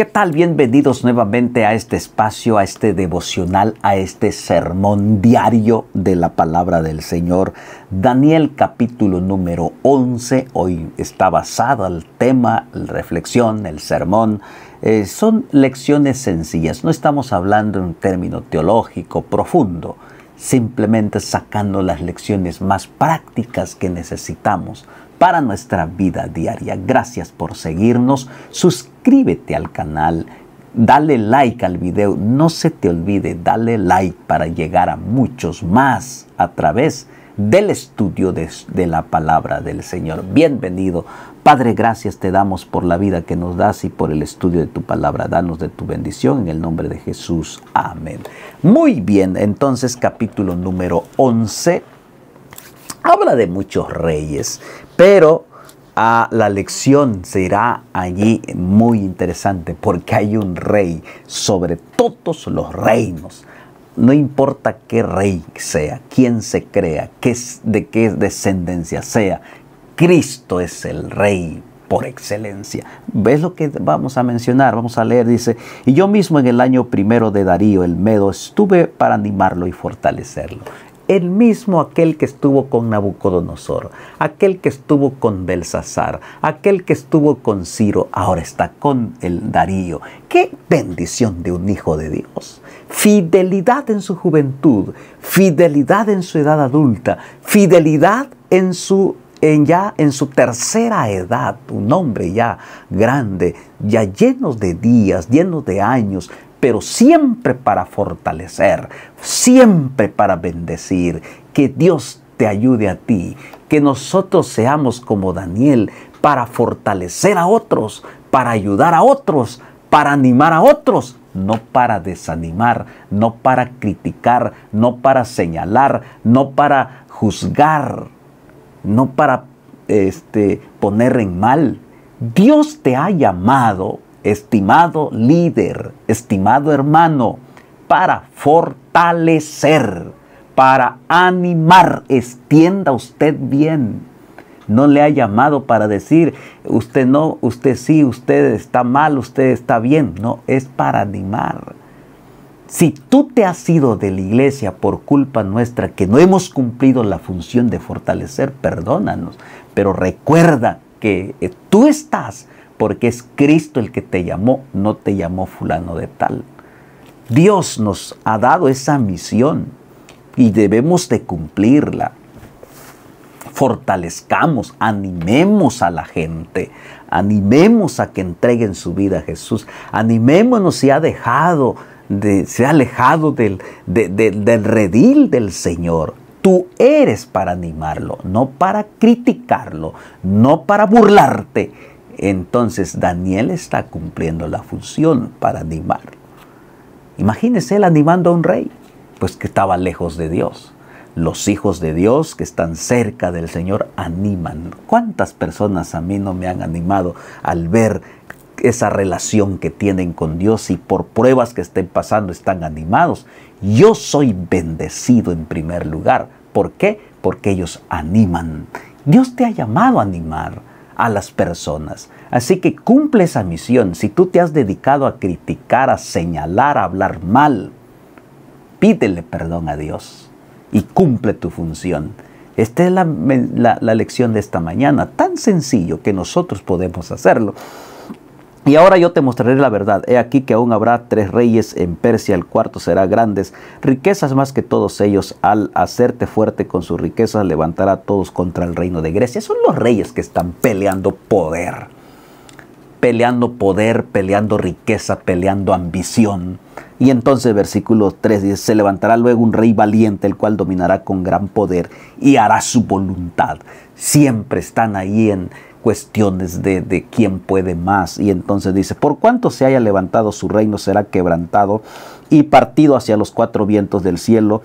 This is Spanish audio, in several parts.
¿Qué tal? Bienvenidos nuevamente a este espacio, a este devocional, a este sermón diario de la palabra del Señor. Daniel capítulo número 11, hoy está basado el tema, la reflexión, el sermón. Eh, son lecciones sencillas, no estamos hablando en un término teológico profundo, simplemente sacando las lecciones más prácticas que necesitamos para nuestra vida diaria. Gracias por seguirnos. Suscríbete al canal. Dale like al video. No se te olvide, dale like para llegar a muchos más a través del estudio de, la palabra del Señor. Bienvenido. Padre, gracias te damos por la vida que nos das y por el estudio de tu palabra. Danos de tu bendición en el nombre de Jesús. Amén. Muy bien, entonces capítulo número 11 habla de muchos reyes, pero a la lección será allí muy interesante porque hay un rey sobre todos los reinos. No importa qué rey sea, quién se crea, de qué descendencia sea, Cristo es el rey por excelencia. ¿Ves lo que vamos a mencionar? Vamos a leer, dice, y yo mismo en el año primero de Darío el Medo estuve para animarlo y fortalecerlo el mismo aquel que estuvo con Nabucodonosor, aquel que estuvo con Belsasar, aquel que estuvo con Ciro, ahora está con el Darío. ¡Qué bendición de un hijo de Dios! Fidelidad en su juventud, fidelidad en su edad adulta, fidelidad en su ya en su tercera edad, un hombre ya grande, ya llenos de días, llenos de años, pero siempre para fortalecer, siempre para bendecir. Que Dios te ayude a ti, que nosotros seamos como Daniel para fortalecer a otros, para ayudar a otros, para animar a otros, no para desanimar, no para criticar, no para señalar, no para juzgar, no para este, poner en mal. Dios te ha llamado estimado líder, estimado hermano, para fortalecer, para animar, extienda usted bien. No le ha llamado para decir, usted no, usted sí, usted está mal, usted está bien. No, es para animar. Si tú te has ido de la iglesia por culpa nuestra, que no hemos cumplido la función de fortalecer, perdónanos. Pero recuerda que tú estás porque es Cristo el que te llamó, no te llamó fulano de tal. Dios nos ha dado esa misión y debemos de cumplirla. Fortalezcamos, animemos a la gente, animemos a que entreguen su vida a Jesús, animémonos si ha dejado, de, se ha alejado del, del redil del Señor. Tú eres para animarlo, no para criticarlo, no para burlarte, entonces Daniel está cumpliendo la función para animar. Imagínese él animando a un rey, pues que estaba lejos de Dios. Los hijos de Dios que están cerca del Señor animan. ¿Cuántas personas a mí no me han animado al ver esa relación que tienen con Dios y por pruebas que estén pasando están animados? Yo soy bendecido en primer lugar. ¿Por qué? Porque ellos animan. Dios te ha llamado a animar a las personas. Así que cumple esa misión. Si tú te has dedicado a criticar, a señalar, a hablar mal, pídele perdón a Dios y cumple tu función. Esta es la, lección de esta mañana, tan sencillo que nosotros podemos hacerlo. Y ahora yo te mostraré la verdad. He aquí que aún habrá tres reyes en Persia, el cuarto será grandes, riquezas más que todos ellos. Al hacerte fuerte con sus riquezas, levantará a todos contra el reino de Grecia. Son los reyes que están peleando poder. Peleando poder, peleando riqueza, peleando ambición. Y entonces versículo 3 dice, se levantará luego un rey valiente, el cual dominará con gran poder y hará su voluntad. Siempre están ahí en, cuestiones de, de, quién puede más. Y entonces dice, por cuanto se haya levantado su reino será quebrantado y partido hacia los cuatro vientos del cielo,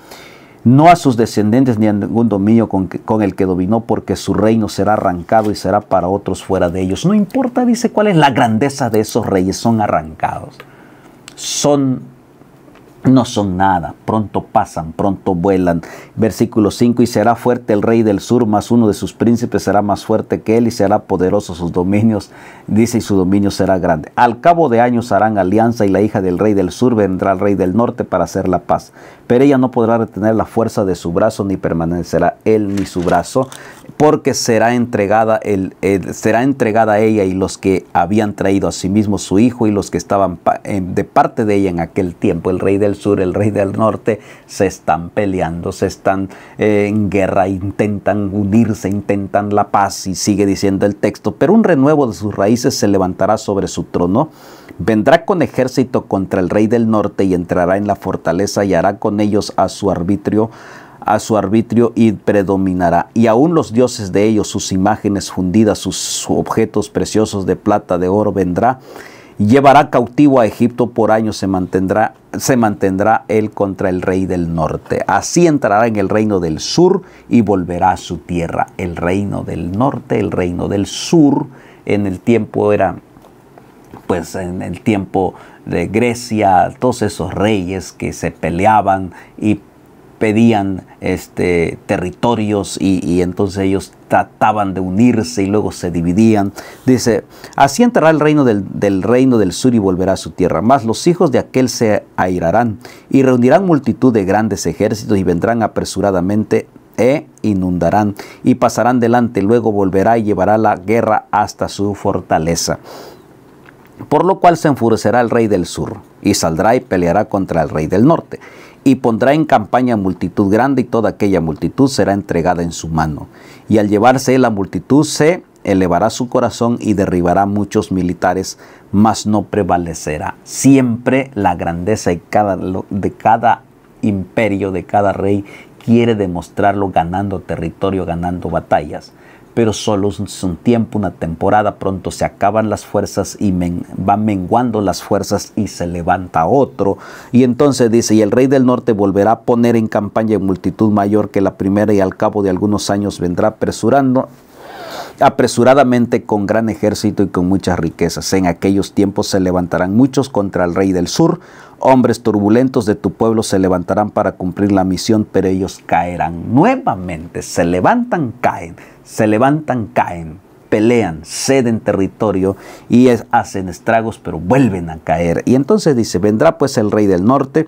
no a sus descendientes ni a ningún dominio con, con el que dominó, porque su reino será arrancado y será para otros fuera de ellos. No importa, dice, cuál es la grandeza de esos reyes, son arrancados. Son no son nada, pronto pasan, pronto vuelan. Versículo 5, y será fuerte el rey del sur, más uno de sus príncipes será más fuerte que él y será poderoso sus dominios, dice, y su dominio será grande. Al cabo de años harán alianza y la hija del rey del sur vendrá al rey del norte para hacer la paz. Pero ella no podrá retener la fuerza de su brazo, ni permanecerá él ni su brazo, porque será entregada, el, eh, será entregada a ella y los que habían traído a sí mismo su hijo y los que estaban eh, de parte de ella en aquel tiempo, el rey del sur, el rey del norte, se están peleando, se están eh, en guerra, intentan unirse, intentan la paz y sigue diciendo el texto, pero un renuevo de sus raíces se levantará sobre su trono, vendrá con ejército contra el rey del norte y entrará en la fortaleza y hará con ellos a su arbitrio a su arbitrio y predominará. Y aún los dioses de ellos, sus imágenes fundidas, sus objetos preciosos de plata, de oro, vendrá. llevará cautivo a Egipto por años, se mantendrá, se mantendrá él contra el rey del norte. Así entrará en el reino del sur y volverá a su tierra. El reino del norte, el reino del sur, en el tiempo era pues en el tiempo de Grecia, todos esos reyes que se peleaban y pedían este, territorios y, entonces ellos trataban de unirse y luego se dividían. Dice, así entrará el reino del, reino del sur y volverá a su tierra, mas los hijos de aquel se airarán y reunirán multitud de grandes ejércitos y vendrán apresuradamente e inundarán y pasarán delante, luego volverá y llevará la guerra hasta su fortaleza. Por lo cual se enfurecerá el rey del sur, y saldrá y peleará contra el rey del norte, y pondrá en campaña multitud grande, y toda aquella multitud será entregada en su mano. Y al llevarse la multitud se elevará su corazón y derribará muchos militares, mas no prevalecerá. Siempre la grandeza de cada, de cada imperio, de cada rey, quiere demostrarlo ganando territorio, ganando batallas pero solo es un tiempo, una temporada, pronto se acaban las fuerzas y van menguando las fuerzas y se levanta otro. Y entonces dice, y el rey del norte volverá a poner en campaña en multitud mayor que la primera y al cabo de algunos años vendrá apresurando apresuradamente con gran ejército y con muchas riquezas. En aquellos tiempos se levantarán muchos contra el rey del sur, hombres turbulentos de tu pueblo se levantarán para cumplir la misión, pero ellos caerán nuevamente, se levantan, caen se levantan, caen, pelean, ceden territorio y hacen estragos, pero vuelven a caer. Y entonces dice, vendrá pues el rey del norte.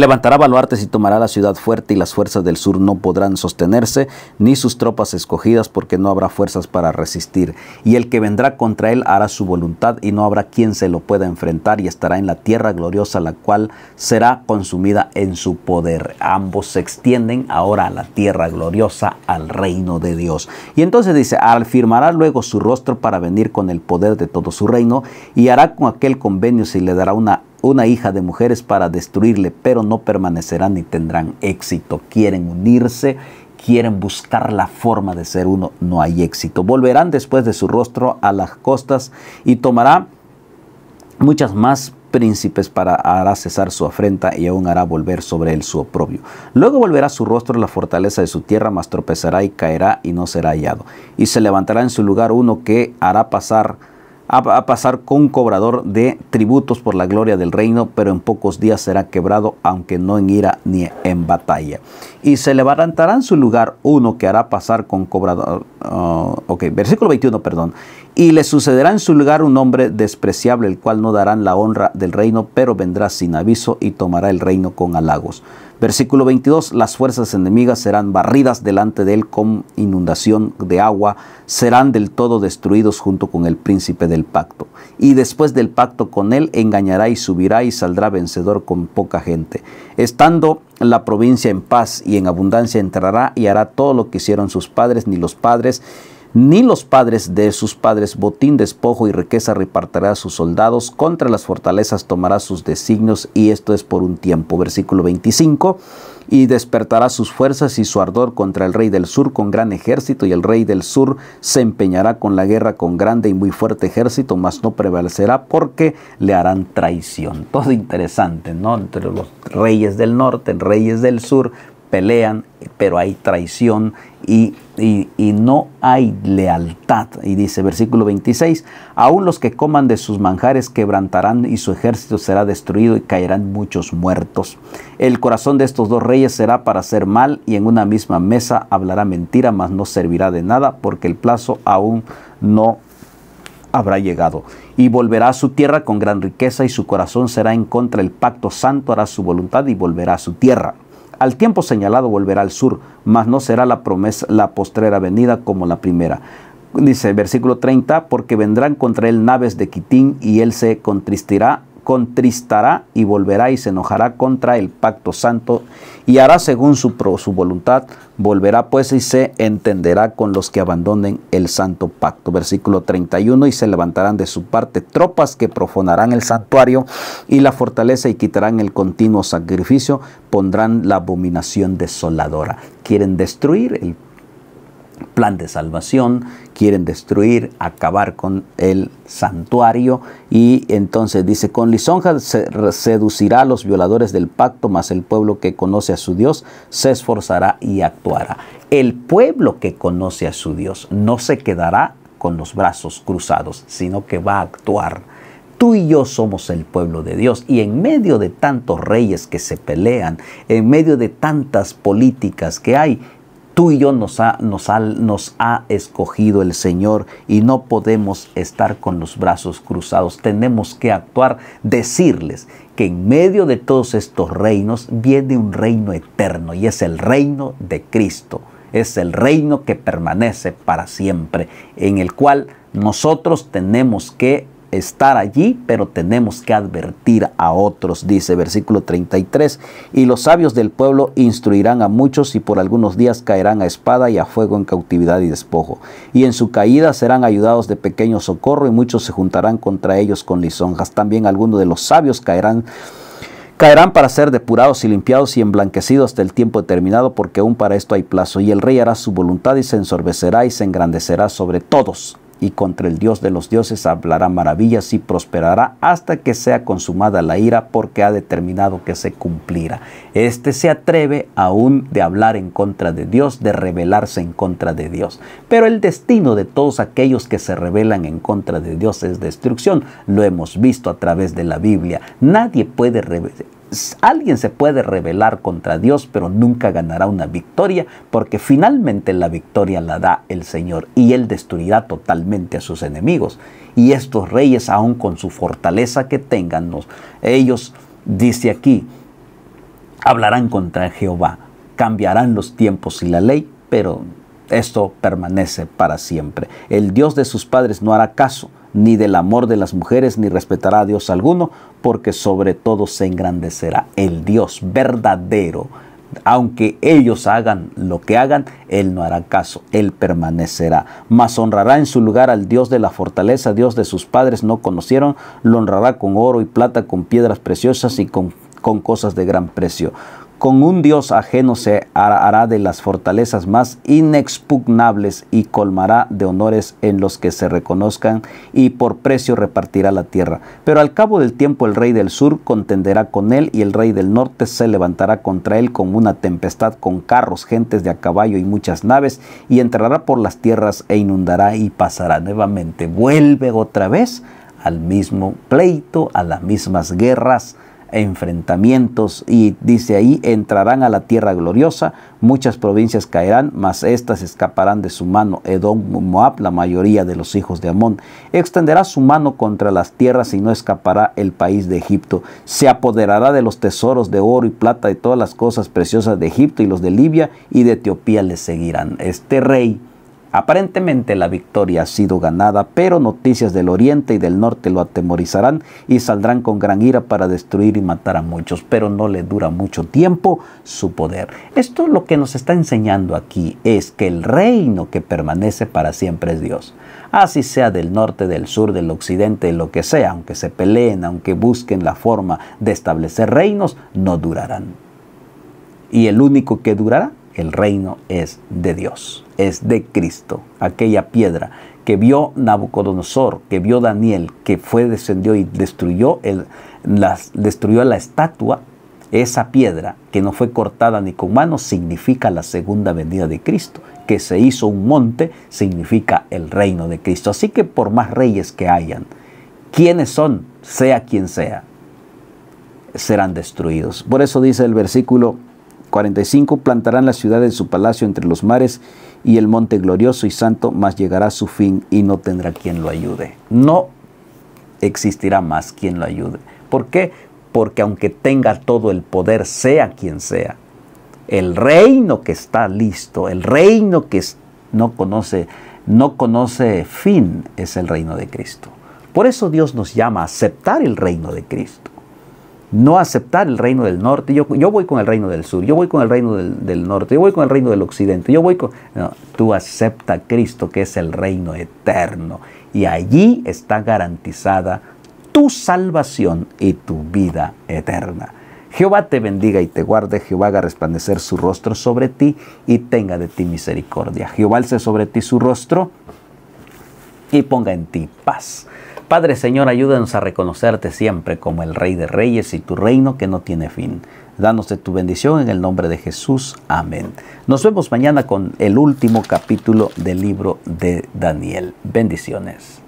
Levantará baluartes y tomará la ciudad fuerte y las fuerzas del sur no podrán sostenerse, ni sus tropas escogidas, porque no habrá fuerzas para resistir. Y el que vendrá contra él hará su voluntad y no habrá quien se lo pueda enfrentar y estará en la tierra gloriosa, la cual será consumida en su poder. Ambos se extienden ahora a la tierra gloriosa, al reino de Dios. Y entonces dice, afirmará luego su rostro para venir con el poder de todo su reino y hará con aquel convenio si le dará una una hija de mujeres para destruirle, pero no permanecerán ni tendrán éxito. Quieren unirse, quieren buscar la forma de ser uno, no hay éxito. Volverán después de su rostro a las costas y tomará muchas más príncipes para hará cesar su afrenta y aún hará volver sobre él su oprobio. Luego volverá su rostro a la fortaleza de su tierra, más tropezará y caerá y no será hallado. Y se levantará en su lugar uno que hará pasar a, pasar con cobrador de tributos por la gloria del reino, pero en pocos días será quebrado, aunque no en ira ni en batalla. Y se levantará en su lugar uno que hará pasar con cobrador. Ah, ok, versículo 21, perdón. Y le sucederá en su lugar un hombre despreciable, el cual no darán la honra del reino, pero vendrá sin aviso y tomará el reino con halagos. Versículo 22, las fuerzas enemigas serán barridas delante de él con inundación de agua, serán del todo destruidos junto con el príncipe del pacto. Y después del pacto con él engañará y subirá y saldrá vencedor con poca gente. Estando la provincia en paz y en abundancia entrará y hará todo lo que hicieron sus padres ni los padres ni los padres de sus padres botín, despojo y riqueza repartirá a sus soldados, contra las fortalezas tomará sus designios, y esto es por un tiempo. Versículo 25, y despertará sus fuerzas y su ardor contra el rey del sur con gran ejército, y el rey del sur se empeñará con la guerra con grande y muy fuerte ejército, mas no prevalecerá porque le harán traición. Todo interesante, ¿no? Entre los reyes del norte, reyes del sur, pelean, pero hay traición y, no hay lealtad. Y dice versículo 26, aún los que coman de sus manjares quebrantarán y su ejército será destruido y caerán muchos muertos. El corazón de estos dos reyes será para hacer mal y en una misma mesa hablará mentira, mas no servirá de nada porque el plazo aún no habrá llegado. Y volverá a su tierra con gran riqueza y su corazón será en contra del pacto santo, hará su voluntad y volverá a su tierra al tiempo señalado volverá al sur, mas no será la promesa, la postrera venida como la primera. Dice versículo 30, porque vendrán contra él naves de Quitín y él se contristirá contristará y volverá y se enojará contra el pacto santo y hará según su, su voluntad, volverá pues y se entenderá con los que abandonen el santo pacto. Versículo 31, y se levantarán de su parte tropas que profanarán el santuario y la fortaleza y quitarán el continuo sacrificio, pondrán la abominación desoladora. Quieren destruir el plan de salvación, quieren destruir, acabar con el santuario y entonces dice, con lisonja se seducirá a los violadores del pacto, mas el pueblo que conoce a su Dios se esforzará y actuará. El pueblo que conoce a su Dios no se quedará con los brazos cruzados, sino que va a actuar. Tú y yo somos el pueblo de Dios y en medio de tantos reyes que se pelean, en medio de tantas políticas que hay, Tú y yo nos ha, nos, nos ha escogido el Señor y no podemos estar con los brazos cruzados. Tenemos que actuar, decirles que en medio de todos estos reinos viene un reino eterno y es el reino de Cristo. Es el reino que permanece para siempre, en el cual nosotros tenemos que estar allí, pero tenemos que advertir a otros, dice versículo 33. Y los sabios del pueblo instruirán a muchos y por algunos días caerán a espada y a fuego en cautividad y despojo. Y en su caída serán ayudados de pequeño socorro y muchos se juntarán contra ellos con lisonjas. También algunos de los sabios caerán caerán para ser depurados y limpiados y emblanquecidos hasta el tiempo determinado, porque aún para esto hay plazo. Y el rey hará su voluntad y se ensorbecerá y se engrandecerá sobre todos y contra el Dios de los dioses hablará maravillas y prosperará hasta que sea consumada la ira porque ha determinado que se cumplirá. Este se atreve aún de hablar en contra de Dios, de rebelarse en contra de Dios. Pero el destino de todos aquellos que se rebelan en contra de Dios es destrucción. Lo hemos visto a través de la Biblia. Nadie puede alguien se puede rebelar contra Dios, pero nunca ganará una victoria, porque finalmente la victoria la da el Señor y Él destruirá totalmente a sus enemigos. Y estos reyes, aun con su fortaleza que tengan, ellos, dice aquí, hablarán contra Jehová, cambiarán los tiempos y la ley, pero esto permanece para siempre. El Dios de sus padres no hará caso ni del amor de las mujeres, ni respetará a Dios alguno, porque sobre todo se engrandecerá el Dios verdadero. Aunque ellos hagan lo que hagan, Él no hará caso, Él permanecerá. Mas honrará en su lugar al Dios de la fortaleza, Dios de sus padres no conocieron, lo honrará con oro y plata, con piedras preciosas y con, con cosas de gran precio con un Dios ajeno se hará de las fortalezas más inexpugnables y colmará de honores en los que se reconozcan y por precio repartirá la tierra. Pero al cabo del tiempo el rey del sur contenderá con él y el rey del norte se levantará contra él con una tempestad con carros, gentes de a caballo y muchas naves y entrará por las tierras e inundará y pasará nuevamente. Vuelve otra vez al mismo pleito, a las mismas guerras enfrentamientos y dice ahí, entrarán a la tierra gloriosa, muchas provincias caerán, mas éstas escaparán de su mano, Edom, Moab, la mayoría de los hijos de Amón. Extenderá su mano contra las tierras y no escapará el país de Egipto. Se apoderará de los tesoros de oro y plata y todas las cosas preciosas de Egipto y los de Libia y de Etiopía le seguirán. Este rey Aparentemente la victoria ha sido ganada, pero noticias del oriente y del norte lo atemorizarán y saldrán con gran ira para destruir y matar a muchos, pero no le dura mucho tiempo su poder. Esto lo que nos está enseñando aquí es que el reino que permanece para siempre es Dios. Así sea del norte, del sur, del occidente, lo que sea, aunque se peleen, aunque busquen la forma de establecer reinos, no durarán. Y el único que durará el reino es de Dios, es de Cristo, aquella piedra que vio Nabucodonosor, que vio Daniel, que fue, descendió y destruyó, el, destruyó la estatua, esa piedra que no fue cortada ni con manos significa la segunda venida de Cristo. Que se hizo un monte significa el reino de Cristo. Así que por más reyes que hayan, quienes son, sea quien sea, serán destruidos. Por eso dice el versículo 45 plantarán la ciudad de su palacio entre los mares y el monte glorioso y santo, mas llegará a su fin y no tendrá quien lo ayude. No existirá más quien lo ayude. ¿Por qué? Porque aunque tenga todo el poder, sea quien sea, el reino que está listo, el reino que no conoce, no conoce fin, es el reino de Cristo. Por eso Dios nos llama a aceptar el reino de Cristo no aceptar el reino del norte, yo, yo, voy con el reino del sur, yo voy con el reino del, norte, yo voy con el reino del occidente, yo voy con... tú acepta a Cristo que es el reino eterno y allí está garantizada tu salvación y tu vida eterna. Jehová te bendiga y te guarde, Jehová haga resplandecer su rostro sobre ti y tenga de ti misericordia. Jehová alce sobre ti su rostro y ponga en ti paz. Padre Señor, ayúdanos a reconocerte siempre como el Rey de Reyes y tu reino que no tiene fin. Danos de tu bendición en el nombre de Jesús. Amén. Nos vemos mañana con el último capítulo del libro de Daniel. Bendiciones.